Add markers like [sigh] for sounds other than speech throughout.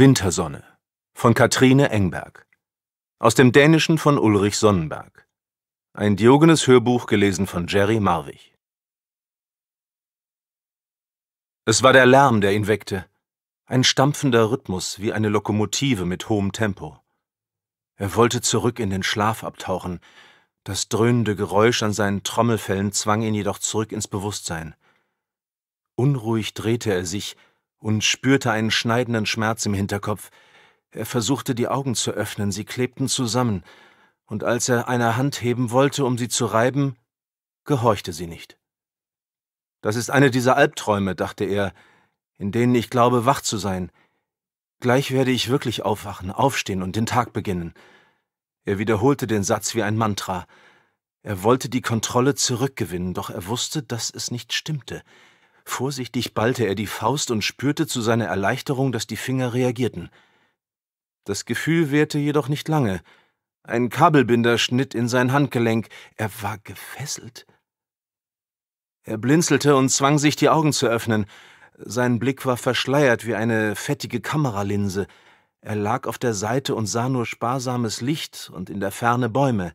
Wintersonne von Katrine Engberg. Aus dem Dänischen von Ulrich Sonnenberg. Ein Diogenes Hörbuch gelesen von Jerry Marwig. Es war der Lärm, der ihn weckte. Ein stampfender Rhythmus wie eine Lokomotive mit hohem Tempo. Er wollte zurück in den Schlaf abtauchen. Das dröhnende Geräusch an seinen Trommelfellen zwang ihn jedoch zurück ins Bewusstsein. Unruhig drehte er sich, und spürte einen schneidenden Schmerz im Hinterkopf. Er versuchte, die Augen zu öffnen, sie klebten zusammen, und als er eine Hand heben wollte, um sie zu reiben, gehorchte sie nicht. Das ist eine dieser Albträume, dachte er, in denen ich glaube, wach zu sein. Gleich werde ich wirklich aufwachen, aufstehen und den Tag beginnen. Er wiederholte den Satz wie ein Mantra. Er wollte die Kontrolle zurückgewinnen, doch er wusste, dass es nicht stimmte. Vorsichtig ballte er die Faust und spürte zu seiner Erleichterung, dass die Finger reagierten. Das Gefühl währte jedoch nicht lange. Ein Kabelbinder schnitt in sein Handgelenk. Er war gefesselt. Er blinzelte und zwang sich, die Augen zu öffnen. Sein Blick war verschleiert wie eine fettige Kameralinse. Er lag auf der Seite und sah nur sparsames Licht und in der Ferne Bäume.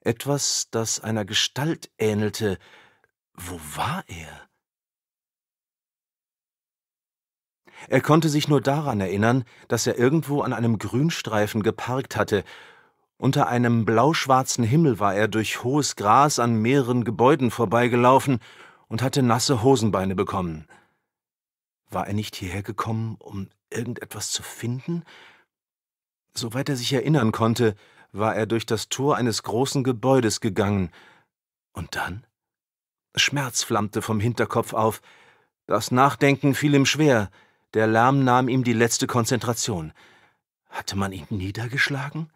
Etwas, das einer Gestalt ähnelte. Wo war er? Er konnte sich nur daran erinnern, dass er irgendwo an einem Grünstreifen geparkt hatte. Unter einem blauschwarzen Himmel war er durch hohes Gras an mehreren Gebäuden vorbeigelaufen und hatte nasse Hosenbeine bekommen. War er nicht hierher gekommen, um irgendetwas zu finden? Soweit er sich erinnern konnte, war er durch das Tor eines großen Gebäudes gegangen. Und dann? Schmerz flammte vom Hinterkopf auf. Das Nachdenken fiel ihm schwer. Der Lärm nahm ihm die letzte Konzentration. Hatte man ihn niedergeschlagen?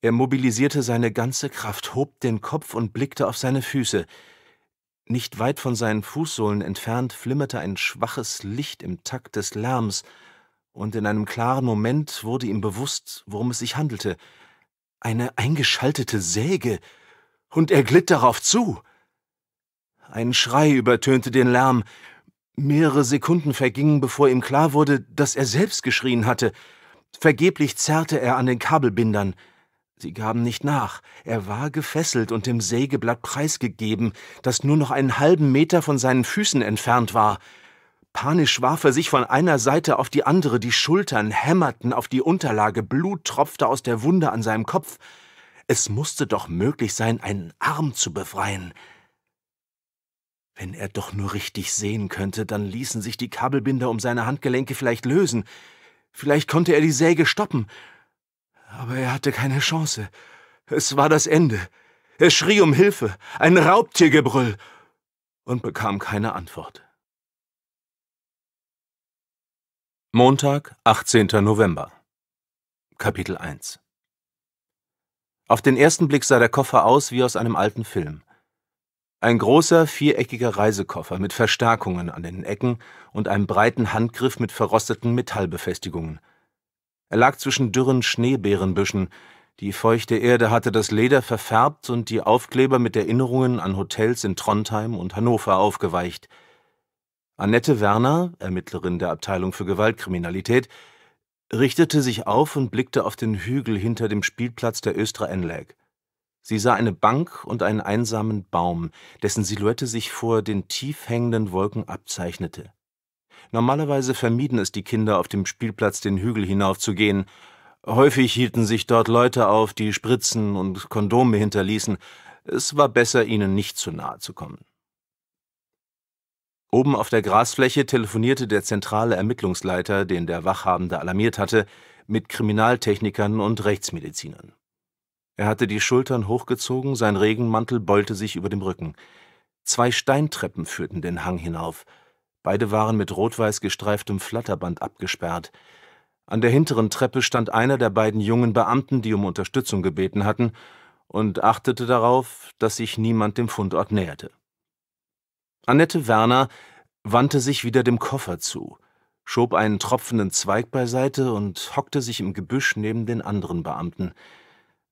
Er mobilisierte seine ganze Kraft, hob den Kopf und blickte auf seine Füße. Nicht weit von seinen Fußsohlen entfernt flimmerte ein schwaches Licht im Takt des Lärms, und in einem klaren Moment wurde ihm bewusst, worum es sich handelte. Eine eingeschaltete Säge, und er glitt darauf zu. Ein Schrei übertönte den Lärm, Mehrere Sekunden vergingen, bevor ihm klar wurde, dass er selbst geschrien hatte. Vergeblich zerrte er an den Kabelbindern. Sie gaben nicht nach. Er war gefesselt und dem Sägeblatt preisgegeben, das nur noch einen halben Meter von seinen Füßen entfernt war. Panisch warf er sich von einer Seite auf die andere, die Schultern hämmerten auf die Unterlage, Blut tropfte aus der Wunde an seinem Kopf. Es musste doch möglich sein, einen Arm zu befreien. Wenn er doch nur richtig sehen könnte, dann ließen sich die Kabelbinder um seine Handgelenke vielleicht lösen. Vielleicht konnte er die Säge stoppen. Aber er hatte keine Chance. Es war das Ende. Er schrie um Hilfe, ein Raubtiergebrüll, und bekam keine Antwort. Montag, 18. November. Kapitel 1 Auf den ersten Blick sah der Koffer aus wie aus einem alten Film. Ein großer, viereckiger Reisekoffer mit Verstärkungen an den Ecken und einem breiten Handgriff mit verrosteten Metallbefestigungen. Er lag zwischen dürren Schneebeerenbüschen, die feuchte Erde hatte das Leder verfärbt und die Aufkleber mit Erinnerungen an Hotels in Trondheim und Hannover aufgeweicht. Annette Werner, Ermittlerin der Abteilung für Gewaltkriminalität, richtete sich auf und blickte auf den Hügel hinter dem Spielplatz der Östra Enlag. Sie sah eine Bank und einen einsamen Baum, dessen Silhouette sich vor den tief hängenden Wolken abzeichnete. Normalerweise vermieden es die Kinder, auf dem Spielplatz den Hügel hinaufzugehen. Häufig hielten sich dort Leute auf, die Spritzen und Kondome hinterließen. Es war besser, ihnen nicht zu nahe zu kommen. Oben auf der Grasfläche telefonierte der zentrale Ermittlungsleiter, den der Wachhabende alarmiert hatte, mit Kriminaltechnikern und Rechtsmedizinern. Er hatte die Schultern hochgezogen, sein Regenmantel beulte sich über dem Rücken. Zwei Steintreppen führten den Hang hinauf. Beide waren mit rot-weiß gestreiftem Flatterband abgesperrt. An der hinteren Treppe stand einer der beiden jungen Beamten, die um Unterstützung gebeten hatten, und achtete darauf, dass sich niemand dem Fundort näherte. Annette Werner wandte sich wieder dem Koffer zu, schob einen tropfenden Zweig beiseite und hockte sich im Gebüsch neben den anderen Beamten.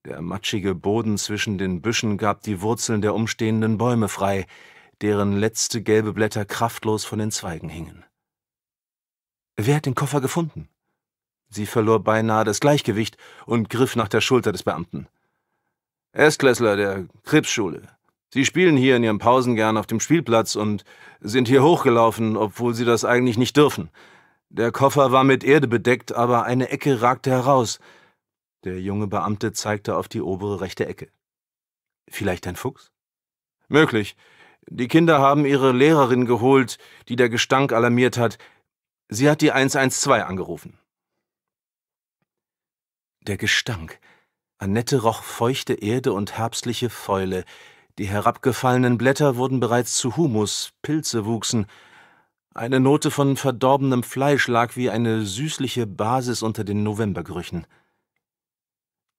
Der matschige Boden zwischen den Büschen gab die Wurzeln der umstehenden Bäume frei, deren letzte gelbe Blätter kraftlos von den Zweigen hingen. Wer hat den Koffer gefunden? Sie verlor beinahe das Gleichgewicht und griff nach der Schulter des Beamten. Erstklässler der Krebsschule. Sie spielen hier in ihren Pausen gern auf dem Spielplatz und sind hier hochgelaufen, obwohl sie das eigentlich nicht dürfen. Der Koffer war mit Erde bedeckt, aber eine Ecke ragte heraus – der junge Beamte zeigte auf die obere rechte Ecke. Vielleicht ein Fuchs? Möglich. Die Kinder haben ihre Lehrerin geholt, die der Gestank alarmiert hat. Sie hat die 112 angerufen. Der Gestank. Annette roch feuchte Erde und herbstliche Fäule. Die herabgefallenen Blätter wurden bereits zu Humus, Pilze wuchsen. Eine Note von verdorbenem Fleisch lag wie eine süßliche Basis unter den Novembergerüchen.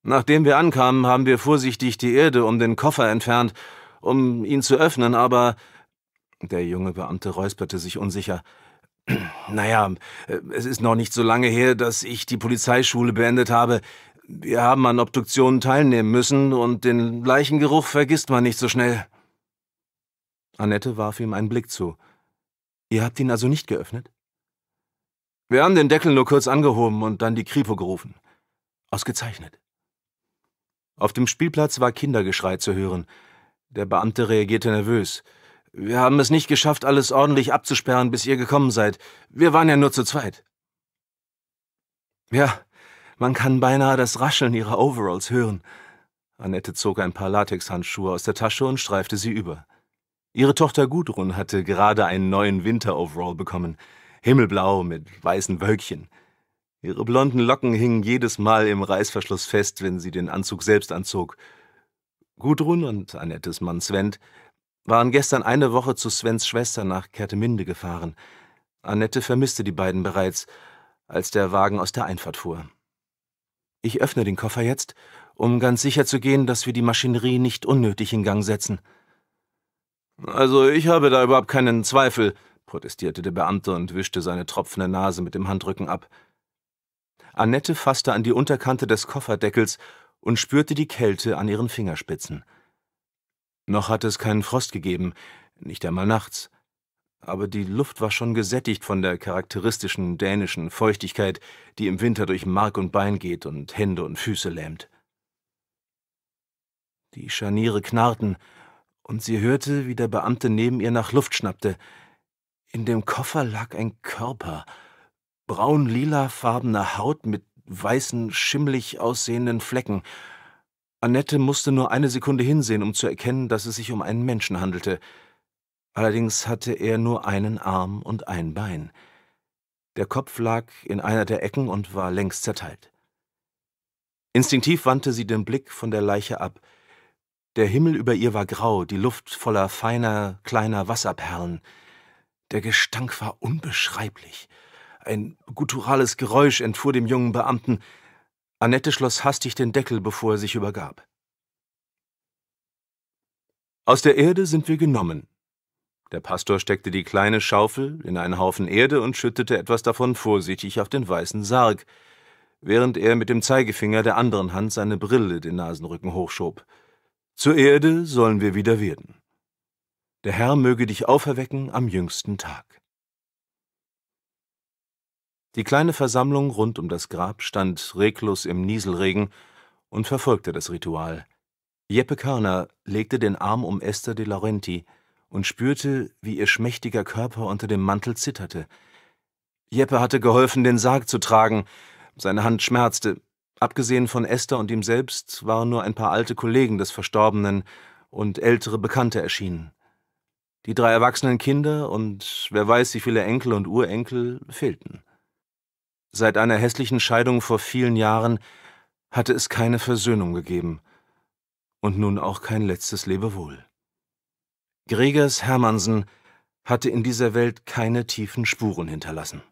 Nachdem wir ankamen, haben wir vorsichtig die Erde um den Koffer entfernt, um ihn zu öffnen, aber... Der junge Beamte räusperte sich unsicher. [clears throat] Naja, es ist noch nicht so lange her, dass ich die Polizeischule beendet habe. Wir haben an Obduktionen teilnehmen müssen und den Leichengeruch vergisst man nicht so schnell. Annette warf ihm einen Blick zu. Ihr habt ihn also nicht geöffnet? Wir haben den Deckel nur kurz angehoben und dann die Kripo gerufen. Ausgezeichnet. Auf dem Spielplatz war Kindergeschrei zu hören. Der Beamte reagierte nervös. Wir haben es nicht geschafft, alles ordentlich abzusperren, bis ihr gekommen seid. Wir waren ja nur zu zweit. Ja, man kann beinahe das Rascheln ihrer Overalls hören. Annette zog ein paar Latexhandschuhe aus der Tasche und streifte sie über. Ihre Tochter Gudrun hatte gerade einen neuen Winter-Overall bekommen. Himmelblau mit weißen Wölkchen. Ihre blonden Locken hingen jedes Mal im Reißverschluss fest, wenn sie den Anzug selbst anzog. Gudrun und Annettes Mann Sven waren gestern eine Woche zu Svens Schwester nach Kerteminde gefahren. Annette vermisste die beiden bereits, als der Wagen aus der Einfahrt fuhr. Ich öffne den Koffer jetzt, um ganz sicher zu gehen, dass wir die Maschinerie nicht unnötig in Gang setzen. Also ich habe da überhaupt keinen Zweifel, protestierte der Beamte und wischte seine tropfende Nase mit dem Handrücken ab. Annette fasste an die Unterkante des Kofferdeckels und spürte die Kälte an ihren Fingerspitzen. Noch hatte es keinen Frost gegeben, nicht einmal nachts. Aber die Luft war schon gesättigt von der charakteristischen dänischen Feuchtigkeit, die im Winter durch Mark und Bein geht und Hände und Füße lähmt. Die Scharniere knarrten, und sie hörte, wie der Beamte neben ihr nach Luft schnappte. In dem Koffer lag ein Körper, braun-lilafarbener lila Haut mit weißen, schimmlig aussehenden Flecken. Annette musste nur eine Sekunde hinsehen, um zu erkennen, dass es sich um einen Menschen handelte. Allerdings hatte er nur einen Arm und ein Bein. Der Kopf lag in einer der Ecken und war längst zerteilt. Instinktiv wandte sie den Blick von der Leiche ab. Der Himmel über ihr war grau, die Luft voller feiner, kleiner Wasserperlen. Der Gestank war unbeschreiblich. Ein gutturales Geräusch entfuhr dem jungen Beamten. Annette schloss hastig den Deckel, bevor er sich übergab. Aus der Erde sind wir genommen. Der Pastor steckte die kleine Schaufel in einen Haufen Erde und schüttete etwas davon vorsichtig auf den weißen Sarg, während er mit dem Zeigefinger der anderen Hand seine Brille den Nasenrücken hochschob. Zur Erde sollen wir wieder werden. Der Herr möge dich auferwecken am jüngsten Tag. Die kleine Versammlung rund um das Grab stand reglos im Nieselregen und verfolgte das Ritual. Jeppe Körner legte den Arm um Esther de Laurenti und spürte, wie ihr schmächtiger Körper unter dem Mantel zitterte. Jeppe hatte geholfen, den Sarg zu tragen. Seine Hand schmerzte. Abgesehen von Esther und ihm selbst waren nur ein paar alte Kollegen des Verstorbenen und ältere Bekannte erschienen. Die drei erwachsenen Kinder und wer weiß wie viele Enkel und Urenkel fehlten. Seit einer hässlichen Scheidung vor vielen Jahren hatte es keine Versöhnung gegeben und nun auch kein letztes Lebewohl. Gregers Hermansen hatte in dieser Welt keine tiefen Spuren hinterlassen.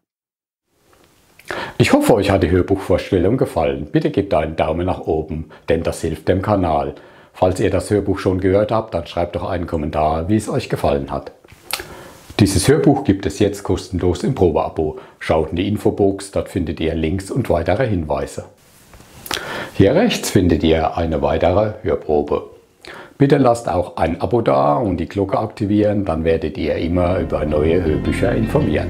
Ich hoffe, euch hat die Hörbuchvorstellung gefallen. Bitte gebt einen Daumen nach oben, denn das hilft dem Kanal. Falls ihr das Hörbuch schon gehört habt, dann schreibt doch einen Kommentar, wie es euch gefallen hat. Dieses Hörbuch gibt es jetzt kostenlos im Probeabo. Schaut in die Infobox, dort findet ihr Links und weitere Hinweise. Hier rechts findet ihr eine weitere Hörprobe. Bitte lasst auch ein Abo da und die Glocke aktivieren, dann werdet ihr immer über neue Hörbücher informiert.